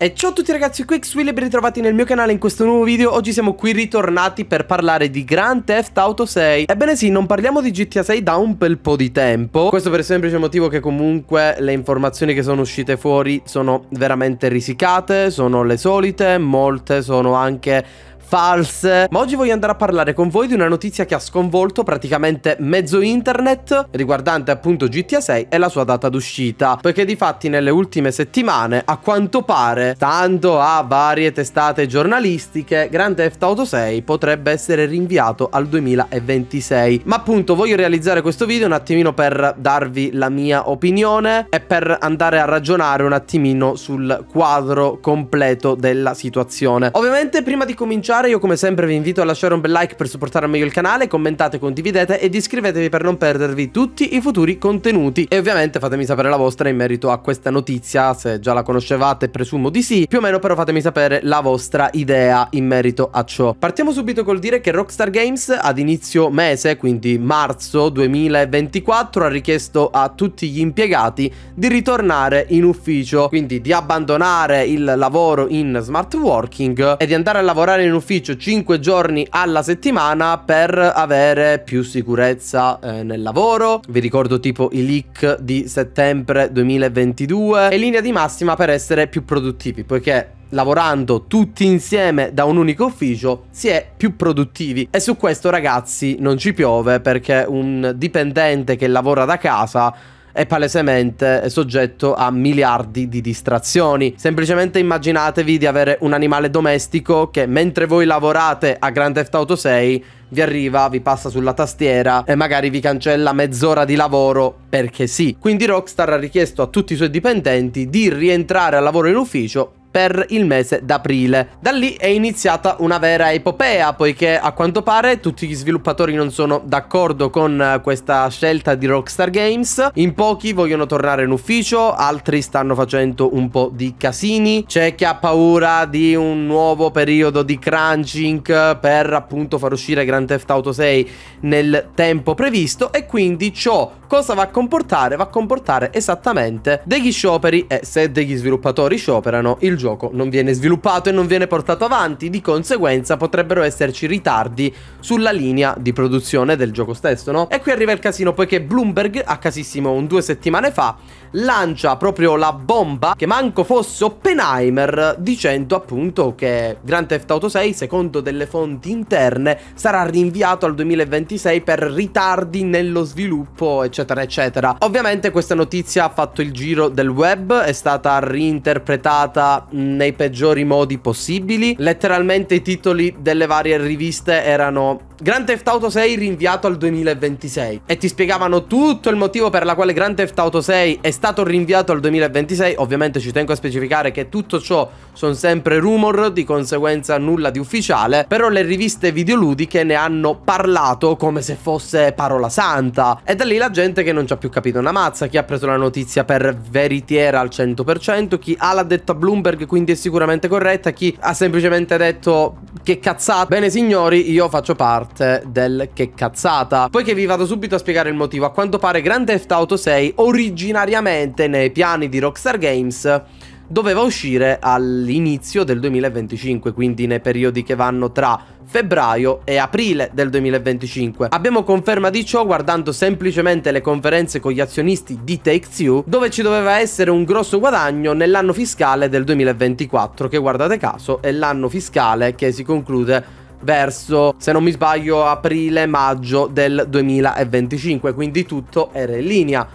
E ciao a tutti ragazzi, qui Xwill e ben ritrovati nel mio canale in questo nuovo video Oggi siamo qui ritornati per parlare di Grand Theft Auto 6 Ebbene sì, non parliamo di GTA 6 da un bel po' di tempo Questo per il semplice motivo che comunque le informazioni che sono uscite fuori sono veramente risicate Sono le solite, molte sono anche false Ma oggi voglio andare a parlare con voi di una notizia che ha sconvolto praticamente mezzo internet Riguardante appunto GTA 6 e la sua data d'uscita Perché di fatti nelle ultime settimane a quanto pare Tanto a varie testate giornalistiche Grand Theft Auto 6 potrebbe essere rinviato al 2026 Ma appunto voglio realizzare questo video un attimino per darvi la mia opinione E per andare a ragionare un attimino sul quadro completo della situazione Ovviamente prima di cominciare lasciare io come sempre vi invito a lasciare un bel like per supportare meglio il canale, commentate, condividete ed iscrivetevi per non perdervi tutti i futuri contenuti e ovviamente fatemi sapere la vostra in merito a questa notizia, se già la conoscevate presumo di sì, più o meno però fatemi sapere la vostra idea in merito a ciò. Partiamo subito col dire che Rockstar Games ad inizio mese, quindi marzo 2024, ha richiesto a tutti gli impiegati di ritornare in ufficio, quindi di abbandonare il lavoro in smart working e di andare a lavorare in ufficio ufficio 5 giorni alla settimana per avere più sicurezza eh, nel lavoro. Vi ricordo tipo i leak di settembre 2022 e linea di massima per essere più produttivi, poiché lavorando tutti insieme da un unico ufficio si è più produttivi e su questo ragazzi non ci piove perché un dipendente che lavora da casa è palesemente soggetto a miliardi di distrazioni. Semplicemente immaginatevi di avere un animale domestico che mentre voi lavorate a Grand Theft Auto 6 vi arriva, vi passa sulla tastiera e magari vi cancella mezz'ora di lavoro perché sì. Quindi Rockstar ha richiesto a tutti i suoi dipendenti di rientrare al lavoro in ufficio per il mese d'aprile. Da lì è iniziata una vera epopea, poiché a quanto pare tutti gli sviluppatori non sono d'accordo con eh, questa scelta di Rockstar Games. In pochi vogliono tornare in ufficio, altri stanno facendo un po' di casini. C'è chi ha paura di un nuovo periodo di crunching per appunto far uscire Grand Theft Auto 6 nel tempo previsto e quindi ciò cosa va a comportare? Va a comportare esattamente degli scioperi e se degli sviluppatori scioperano il gioco gioco non viene sviluppato e non viene portato avanti, di conseguenza potrebbero esserci ritardi sulla linea di produzione del gioco stesso, no? E qui arriva il casino poiché Bloomberg, a casissimo un due settimane fa, lancia proprio la bomba che manco fosse Oppenheimer dicendo appunto che Grand Theft Auto 6 secondo delle fonti interne sarà rinviato al 2026 per ritardi nello sviluppo eccetera eccetera. Ovviamente questa notizia ha fatto il giro del web, è stata reinterpretata nei peggiori modi possibili, letteralmente i titoli delle varie riviste erano Grand Theft Auto 6 rinviato al 2026 e ti spiegavano tutto il motivo per la quale Grand Theft Auto 6 è stato rinviato al 2026. Ovviamente ci tengo a specificare che tutto ciò sono sempre rumor, di conseguenza nulla di ufficiale, però le riviste videoludiche ne hanno parlato come se fosse parola santa. E da lì la gente che non ci ha più capito una mazza, chi ha preso la notizia per veritiera al 100%, chi ha l'ha detta Bloomberg quindi è sicuramente corretta, chi ha semplicemente detto che cazzata. Bene signori, io faccio parte del che cazzata. Poiché vi vado subito a spiegare il motivo, a quanto pare Grand Theft Auto 6 originariamente originariamente nei piani di Rockstar Games doveva uscire all'inizio del 2025, quindi nei periodi che vanno tra febbraio e aprile del 2025. Abbiamo conferma di ciò guardando semplicemente le conferenze con gli azionisti di Take-Two, dove ci doveva essere un grosso guadagno nell'anno fiscale del 2024, che guardate caso è l'anno fiscale che si conclude verso, se non mi sbaglio, aprile-maggio del 2025, quindi tutto era in linea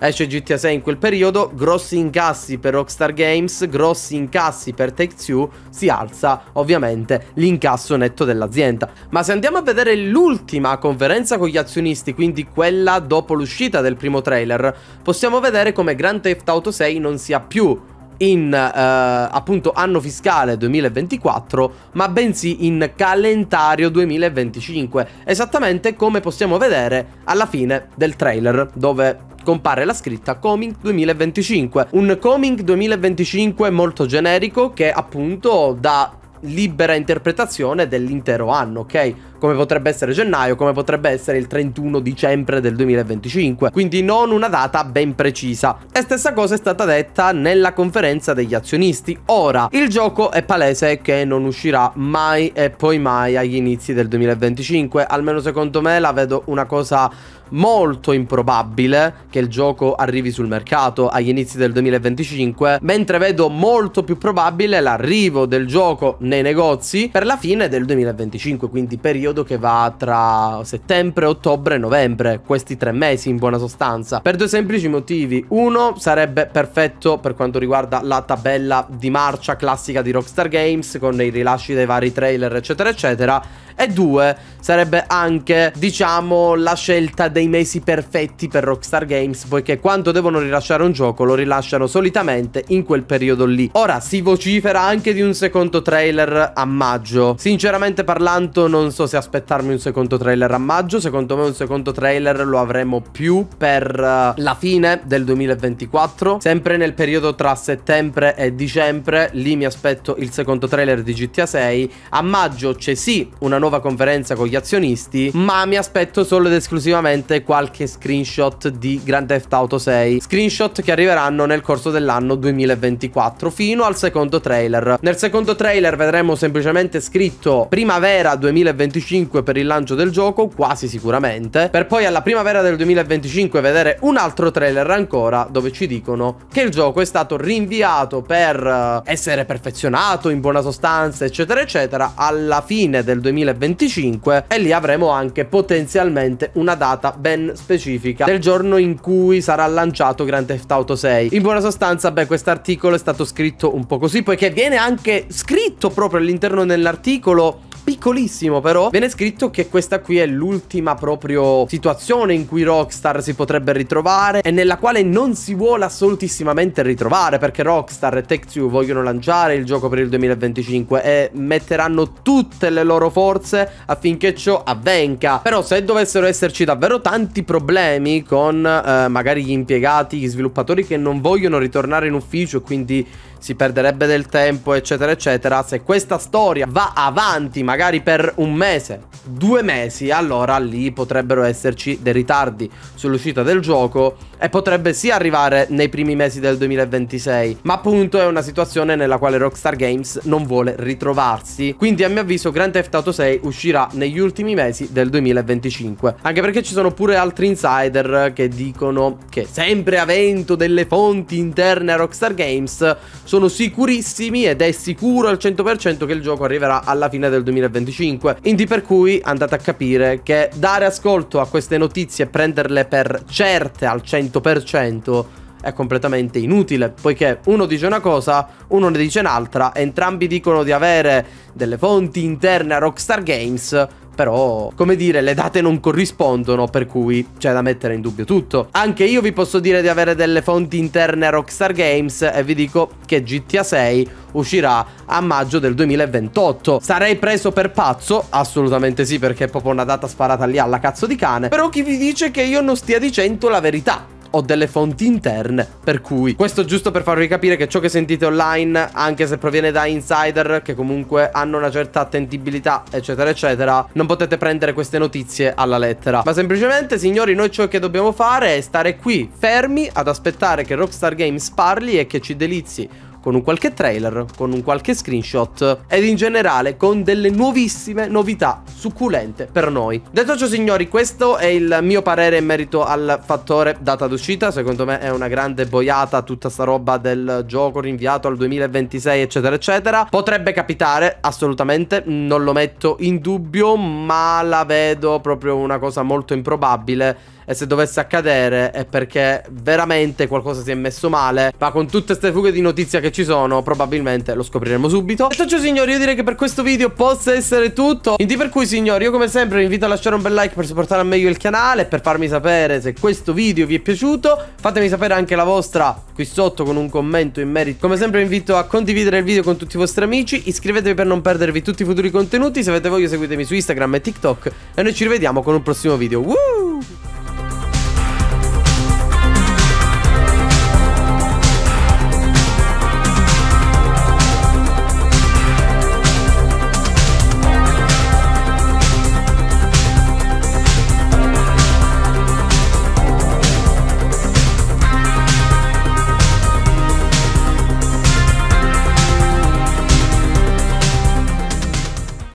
esce GTA 6 in quel periodo, grossi incassi per Rockstar Games, grossi incassi per Take-Two, si alza ovviamente l'incasso netto dell'azienda. Ma se andiamo a vedere l'ultima conferenza con gli azionisti, quindi quella dopo l'uscita del primo trailer, possiamo vedere come Grand Theft Auto 6 non sia più in eh, appunto anno fiscale 2024 ma bensì in calendario 2025 esattamente come possiamo vedere alla fine del trailer dove compare la scritta Coming 2025 un Coming 2025 molto generico che appunto da libera interpretazione dell'intero anno, ok? Come potrebbe essere gennaio, come potrebbe essere il 31 dicembre del 2025, quindi non una data ben precisa. E stessa cosa è stata detta nella conferenza degli azionisti. Ora, il gioco è palese che non uscirà mai e poi mai agli inizi del 2025, almeno secondo me la vedo una cosa molto improbabile che il gioco arrivi sul mercato agli inizi del 2025, mentre vedo molto più probabile l'arrivo del gioco nei negozi per la fine del 2025, quindi periodo che va tra settembre, ottobre e novembre, questi tre mesi in buona sostanza, per due semplici motivi. Uno, sarebbe perfetto per quanto riguarda la tabella di marcia classica di Rockstar Games con i rilasci dei vari trailer eccetera eccetera e due, sarebbe anche, diciamo, la scelta dei mesi perfetti per Rockstar Games, poiché quando devono rilasciare un gioco lo rilasciano solitamente in quel periodo lì. Ora, si vocifera anche di un secondo trailer a maggio. Sinceramente parlando, non so se aspettarmi un secondo trailer a maggio, secondo me un secondo trailer lo avremo più per uh, la fine del 2024, sempre nel periodo tra settembre e dicembre, lì mi aspetto il secondo trailer di GTA 6. A maggio c'è sì una nuova nuova conferenza con gli azionisti, ma mi aspetto solo ed esclusivamente qualche screenshot di Grand Theft Auto 6, screenshot che arriveranno nel corso dell'anno 2024 fino al secondo trailer. Nel secondo trailer vedremo semplicemente scritto primavera 2025 per il lancio del gioco, quasi sicuramente, per poi alla primavera del 2025 vedere un altro trailer ancora dove ci dicono che il gioco è stato rinviato per eh, essere perfezionato in buona sostanza, eccetera, eccetera, alla fine del 2025 25 e lì avremo anche potenzialmente una data ben specifica del giorno in cui sarà lanciato Grand Theft Auto 6. In buona sostanza, beh, quest'articolo è stato scritto un po' così, poiché viene anche scritto proprio all'interno dell'articolo piccolissimo però viene scritto che questa qui è l'ultima proprio situazione in cui Rockstar si potrebbe ritrovare e nella quale non si vuole assolutissimamente ritrovare perché Rockstar e Tech2 vogliono lanciare il gioco per il 2025 e metteranno tutte le loro forze affinché ciò avvenga. Però se dovessero esserci davvero tanti problemi con eh, magari gli impiegati, gli sviluppatori che non vogliono ritornare in ufficio e quindi si perderebbe del tempo eccetera eccetera, se questa storia va avanti magari magari per un mese, due mesi, allora lì potrebbero esserci dei ritardi sull'uscita del gioco e potrebbe sì arrivare nei primi mesi del 2026, ma appunto è una situazione nella quale Rockstar Games non vuole ritrovarsi, quindi a mio avviso Grand Theft Auto 6 uscirà negli ultimi mesi del 2025, anche perché ci sono pure altri insider che dicono che sempre avendo delle fonti interne a Rockstar Games sono sicurissimi ed è sicuro al 100% che il gioco arriverà alla fine del 2025 2025. Indi per cui andate a capire che dare ascolto a queste notizie e prenderle per certe al 100% è completamente inutile, poiché uno dice una cosa, uno ne dice un'altra, entrambi dicono di avere delle fonti interne a Rockstar Games, però come dire le date non corrispondono per cui c'è da mettere in dubbio tutto. Anche io vi posso dire di avere delle fonti interne a Rockstar Games e vi dico che GTA 6 uscirà a maggio del 2028. Sarei preso per pazzo? Assolutamente sì, perché è proprio una data sparata lì alla cazzo di cane. Però chi vi dice che io non stia dicendo la verità? ho delle fonti interne per cui questo giusto per farvi capire che ciò che sentite online anche se proviene da insider che comunque hanno una certa attentibilità eccetera eccetera non potete prendere queste notizie alla lettera ma semplicemente signori noi ciò che dobbiamo fare è stare qui fermi ad aspettare che Rockstar Games parli e che ci delizi con un qualche trailer, con un qualche screenshot ed in generale con delle nuovissime novità succulente per noi. Detto ciò signori, questo è il mio parere in merito al fattore data d'uscita, secondo me è una grande boiata tutta sta roba del gioco rinviato al 2026 eccetera eccetera. Potrebbe capitare, assolutamente, non lo metto in dubbio, ma la vedo proprio una cosa molto improbabile e se dovesse accadere è perché veramente qualcosa si è messo male, ma con tutte queste fughe di notizie che ci ci sono probabilmente lo scopriremo subito Detto ciò signori io direi che per questo video possa essere tutto Quindi per cui signori io come sempre vi invito a lasciare un bel like per supportare al meglio il canale Per farmi sapere se questo video vi è piaciuto Fatemi sapere anche la vostra qui sotto con un commento in merito Come sempre vi invito a condividere il video con tutti i vostri amici Iscrivetevi per non perdervi tutti i futuri contenuti Se avete voglia seguitemi su Instagram e TikTok E noi ci rivediamo con un prossimo video Woo!